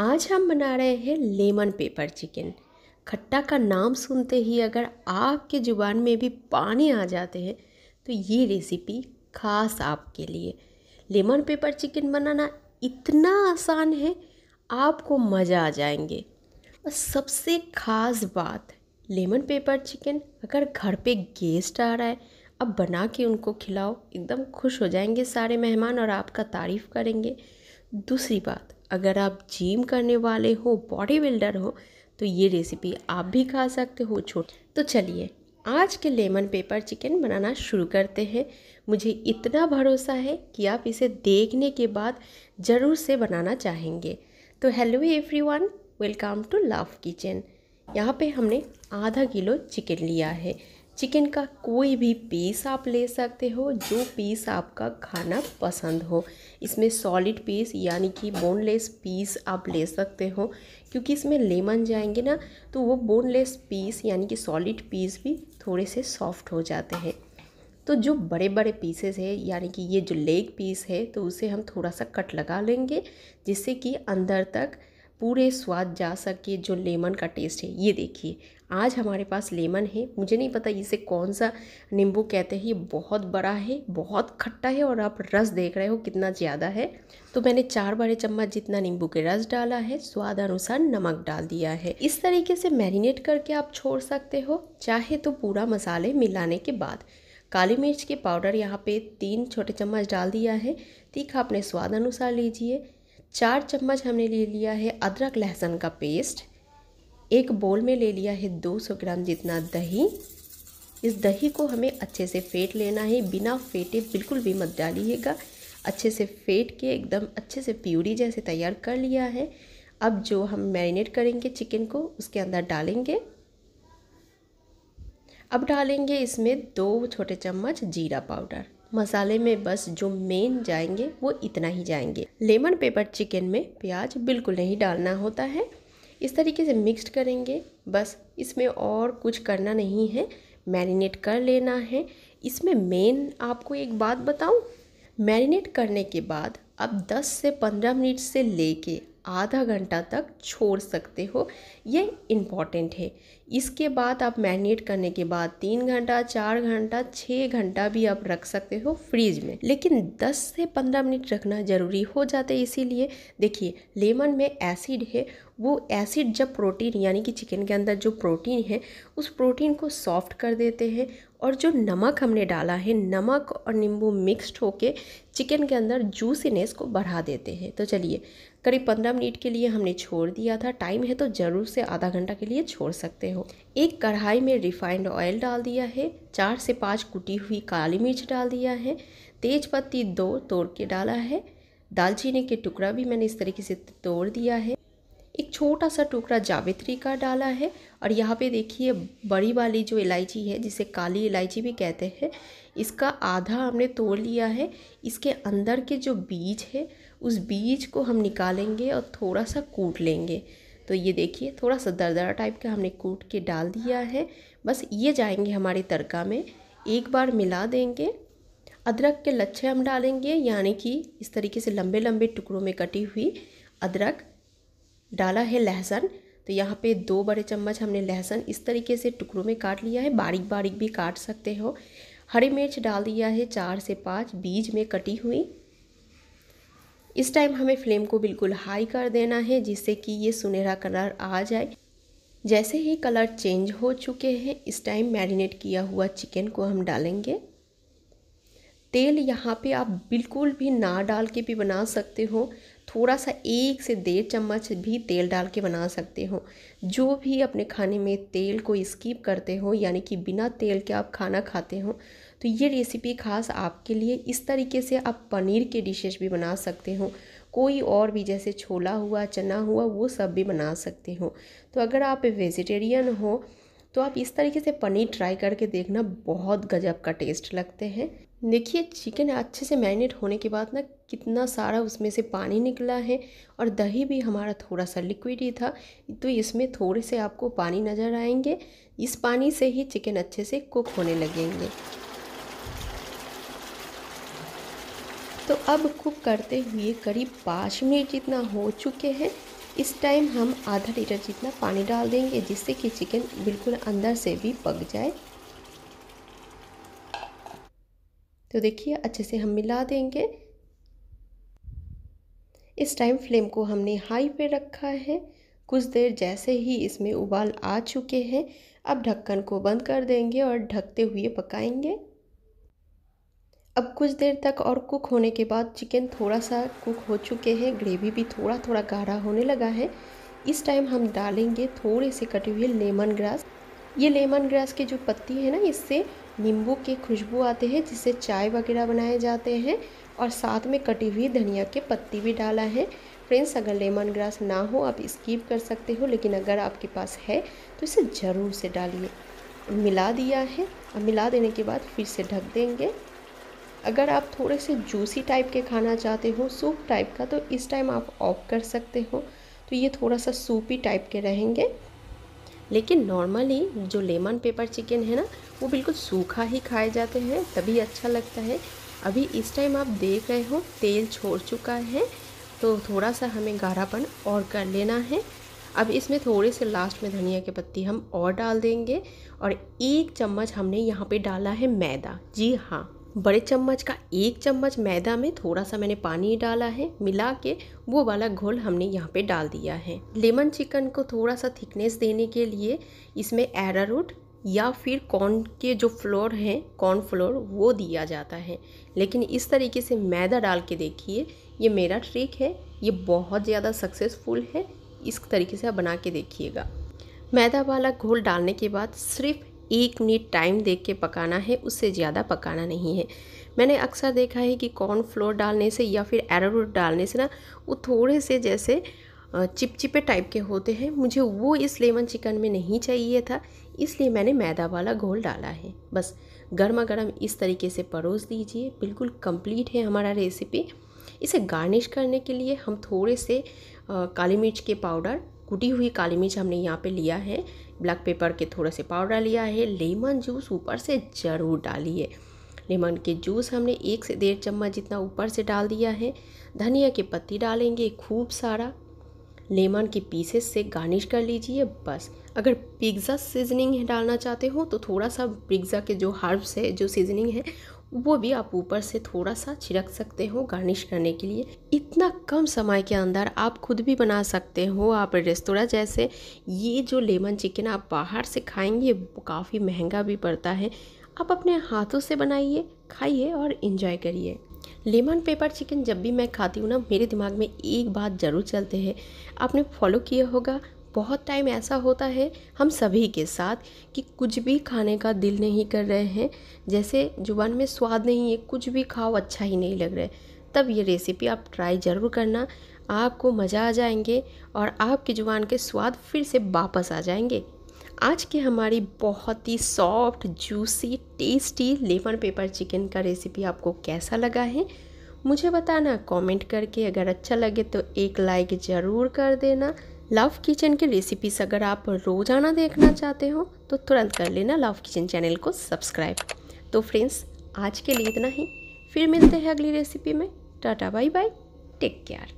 आज हम बना रहे हैं लेमन पेपर चिकन खट्टा का नाम सुनते ही अगर आपके ज़ुबान में भी पानी आ जाते हैं तो ये रेसिपी खास आपके लिए लेमन पेपर चिकन बनाना इतना आसान है आपको मज़ा आ जाएंगे और सबसे ख़ास बात लेमन पेपर चिकन अगर घर पे गेस्ट आ रहा है अब बना के उनको खिलाओ एकदम खुश हो जाएंगे सारे मेहमान और आपका तारीफ़ करेंगे दूसरी बात अगर आप जिम करने वाले हो बॉडी बिल्डर हो तो ये रेसिपी आप भी खा सकते हो छोटे तो चलिए आज के लेमन पेपर चिकन बनाना शुरू करते हैं मुझे इतना भरोसा है कि आप इसे देखने के बाद ज़रूर से बनाना चाहेंगे तो hello everyone welcome to love kitchen यहाँ पे हमने आधा किलो चिकन लिया है चिकन का कोई भी पीस आप ले सकते हो जो पीस आपका खाना पसंद हो इसमें सॉलिड पीस यानी कि बोनलेस पीस आप ले सकते हो क्योंकि इसमें लेमन जाएंगे ना तो वो बोनलेस पीस यानी कि सॉलिड पीस भी थोड़े से सॉफ्ट हो जाते हैं तो जो बड़े बड़े पीसेस है यानी कि ये जो लेग पीस है तो उसे हम थोड़ा सा कट लगा लेंगे जिससे कि अंदर तक पूरे स्वाद जा सके जो लेमन का टेस्ट है ये देखिए आज हमारे पास लेमन है मुझे नहीं पता इसे कौन सा नींबू कहते हैं ये बहुत बड़ा है बहुत खट्टा है और आप रस देख रहे हो कितना ज़्यादा है तो मैंने चार बड़े चम्मच जितना नींबू के रस डाला है स्वाद अनुसार नमक डाल दिया है इस तरीके से मैरिनेट करके आप छोड़ सकते हो चाहे तो पूरा मसाले मिलाने के बाद काली मिर्च के पाउडर यहाँ पे तीन छोटे चम्मच डाल दिया है तीखा अपने स्वाद अनुसार लीजिए चार चम्मच हमने ले लिया है अदरक लहसुन का पेस्ट एक बोल में ले लिया है 200 ग्राम जितना दही इस दही को हमें अच्छे से फेंट लेना है बिना फेंटे बिल्कुल भी मत डालिएगा अच्छे से फेंट के एकदम अच्छे से प्यूरी जैसे तैयार कर लिया है अब जो हम मैरिनेट करेंगे चिकन को उसके अंदर डालेंगे अब डालेंगे इसमें दो छोटे चम्मच जीरा पाउडर मसाले में बस जो मेन जाएंगे वो इतना ही जाएंगे लेमन पेपर चिकन में प्याज बिल्कुल नहीं डालना होता है इस तरीके से मिक्स करेंगे बस इसमें और कुछ करना नहीं है मैरिनेट कर लेना है इसमें मेन आपको एक बात बताऊं मैरिनेट करने के बाद अब 10 से 15 मिनट से लेके आधा घंटा तक छोड़ सकते हो ये इम्पॉर्टेंट है इसके बाद आप मैरिनेट करने के बाद तीन घंटा चार घंटा छः घंटा भी आप रख सकते हो फ्रीज में लेकिन 10 से 15 मिनट रखना ज़रूरी हो जाता है इसीलिए देखिए लेमन में एसिड है वो एसिड जब प्रोटीन यानी कि चिकन के अंदर जो प्रोटीन है उस प्रोटीन को सॉफ्ट कर देते हैं और जो नमक हमने डाला है नमक और नींबू मिक्स्ड होके चिकन के अंदर जूसीनेस को बढ़ा देते हैं तो चलिए करीब पंद्रह मिनट के लिए हमने छोड़ दिया था टाइम है तो ज़रूर से आधा घंटा के लिए छोड़ सकते हो एक कढ़ाई में रिफाइंड ऑयल डाल दिया है चार से पाँच कुटी हुई काली मिर्च डाल दिया है तेज पत्ती दो तोड़ के डाला है दालचीनी के टुकड़ा भी मैंने इस तरीके से तोड़ दिया है एक छोटा सा टुकड़ा जावित्री का डाला है और यहाँ पे देखिए बड़ी वाली जो इलायची है जिसे काली इलायची भी कहते हैं इसका आधा हमने तोड़ लिया है इसके अंदर के जो बीज है उस बीज को हम निकालेंगे और थोड़ा सा कूट लेंगे तो ये देखिए थोड़ा सा दरदरा टाइप का हमने कूट के डाल दिया है बस ये जाएंगे हमारे तड़का में एक बार मिला देंगे अदरक के लच्छे हम डालेंगे यानी कि इस तरीके से लंबे लंबे टुकड़ों में कटी हुई अदरक डाला है लहसुन तो यहाँ पे दो बड़े चम्मच हमने लहसुन इस तरीके से टुकड़ों में काट लिया है बारीक बारीक भी काट सकते हो हरी मिर्च डाल दिया है चार से पाँच बीज में कटी हुई इस टाइम हमें फ्लेम को बिल्कुल हाई कर देना है जिससे कि ये सुनहरा कलर आ जाए जैसे ही कलर चेंज हो चुके हैं इस टाइम मैरिनेट किया हुआ चिकन को हम डालेंगे तेल यहाँ पे आप बिल्कुल भी ना डाल के भी बना सकते हो थोड़ा सा एक से डेढ़ चम्मच भी तेल डाल के बना सकते हो जो भी अपने खाने में तेल को स्किप करते हो यानी कि बिना तेल के आप खाना खाते हो तो ये रेसिपी खास आपके लिए इस तरीके से आप पनीर के डिशेस भी बना सकते हो कोई और भी जैसे छोला हुआ चना हुआ वो सब भी बना सकते हो तो अगर आप वेजिटेरियन हो तो आप इस तरीके से पनीर ट्राई करके देखना बहुत गजब का टेस्ट लगते हैं देखिए चिकन अच्छे से मैरिनेट होने के बाद ना कितना सारा उसमें से पानी निकला है और दही भी हमारा थोड़ा सा लिक्विड ही था तो इसमें थोड़े से आपको पानी नज़र आएंगे इस पानी से ही चिकन अच्छे से कुक होने लगेंगे तो अब कुक करते हुए करीब पाँच मिनट जितना हो चुके हैं इस टाइम हम आधा लीटर जितना पानी डाल देंगे जिससे कि चिकन बिल्कुल अंदर से भी पक जाए तो देखिए अच्छे से हम मिला देंगे इस टाइम फ्लेम को हमने हाई पे रखा है कुछ देर जैसे ही इसमें उबाल आ चुके हैं अब ढक्कन को बंद कर देंगे और ढकते हुए पकाएंगे अब कुछ देर तक और कुक होने के बाद चिकन थोड़ा सा कुक हो चुके हैं ग्रेवी भी थोड़ा थोड़ा गाढ़ा होने लगा है इस टाइम हम डालेंगे थोड़े से कटे हुए लेमन ग्रास ये लेमन ग्रास की जो पत्ती है ना इससे नींबू के खुशबू आते हैं जिससे चाय वगैरह बनाए जाते हैं और साथ में कटी हुई धनिया के पत्ती भी डाला है फ्रेंड्स अगर लेमन ग्रास ना हो आप स्कीप कर सकते हो लेकिन अगर आपके पास है तो इसे ज़रूर से डालिए मिला दिया है और मिला देने के बाद फिर से ढक देंगे अगर आप थोड़े से जूसी टाइप के खाना चाहते हो सूप टाइप का तो इस टाइम आप ऑफ कर सकते हो तो ये थोड़ा सा सूपी टाइप के रहेंगे लेकिन नॉर्मली जो लेमन पेपर चिकन है ना वो बिल्कुल सूखा ही खाए जाते हैं तभी अच्छा लगता है अभी इस टाइम आप देख रहे हो तेल छोड़ चुका है तो थोड़ा सा हमें गाढ़ापन और कर लेना है अब इसमें थोड़े से लास्ट में धनिया के पत्ती हम और डाल देंगे और एक चम्मच हमने यहाँ पे डाला है मैदा जी हाँ बड़े चम्मच का एक चम्मच मैदा में थोड़ा सा मैंने पानी डाला है मिला के वो वाला घोल हमने यहाँ पे डाल दिया है लेमन चिकन को थोड़ा सा थिकनेस देने के लिए इसमें एरारूट या फिर कॉर्न के जो फ्लोर हैं कॉर्न फ्लोर वो दिया जाता है लेकिन इस तरीके से मैदा डाल के देखिए ये मेरा ट्रिक है ये बहुत ज़्यादा सक्सेसफुल है इस तरीके से आप बना के देखिएगा मैदा वाला घोल डालने के बाद सिर्फ एक मिनट टाइम देख के पकाना है उससे ज़्यादा पकाना नहीं है मैंने अक्सर देखा है कि कॉर्न फ्लोर डालने से या फिर एरारूट डालने से ना वो थोड़े से जैसे चिपचिपे टाइप के होते हैं मुझे वो इस लेमन चिकन में नहीं चाहिए था इसलिए मैंने मैदा वाला घोल डाला है बस गर्मा गर्म इस तरीके से परोस दीजिए बिल्कुल कंप्लीट है हमारा रेसिपी इसे गार्निश करने के लिए हम थोड़े से काली मिर्च के पाउडर कुटी हुई काली मिर्च हमने यहाँ पे लिया है ब्लैक पेपर के थोड़े से पाउडर लिया है लेमन जूस ऊपर से ज़रूर डालिए लेमन के जूस हमने एक से डेढ़ चम्मच जितना ऊपर से डाल दिया है धनिया के पत्ती डालेंगे खूब सारा लेमन के पीसेस से गार्निश कर लीजिए बस अगर पिज्ज़ा सीजनिंग डालना चाहते हो तो थोड़ा सा पिज्ज़ा के जो हर्ब्स है जो सीजनिंग है वो भी आप ऊपर से थोड़ा सा छिड़क सकते हो गार्निश करने के लिए इतना कम समय के अंदर आप खुद भी बना सकते हो आप रेस्तोरा जैसे ये जो लेमन चिकन आप बाहर से खाएंगे काफ़ी महंगा भी पड़ता है आप अपने हाथों से बनाइए खाइए और इन्जॉय करिए लेमन पेपर चिकन जब भी मैं खाती हूँ ना मेरे दिमाग में एक बात ज़रूर चलते हैं आपने फॉलो किया होगा बहुत टाइम ऐसा होता है हम सभी के साथ कि कुछ भी खाने का दिल नहीं कर रहे हैं जैसे ज़ुबान में स्वाद नहीं है कुछ भी खाओ अच्छा ही नहीं लग रहा है तब ये रेसिपी आप ट्राई ज़रूर करना आपको मज़ा आ जाएंगे और आपकी ज़ुबान के स्वाद फिर से वापस आ जाएंगे आज की हमारी बहुत ही soft juicy tasty lemon pepper chicken का रेसिपी आपको कैसा लगा है मुझे बताना कमेंट करके अगर अच्छा लगे तो एक लाइक ज़रूर कर देना लव किचन की रेसिपीज अगर आप रोज़ाना देखना चाहते हो तो तुरंत कर लेना लव किचन चैनल को सब्सक्राइब तो फ्रेंड्स आज के लिए इतना ही फिर मिलते हैं अगली रेसिपी में tata bye bye take care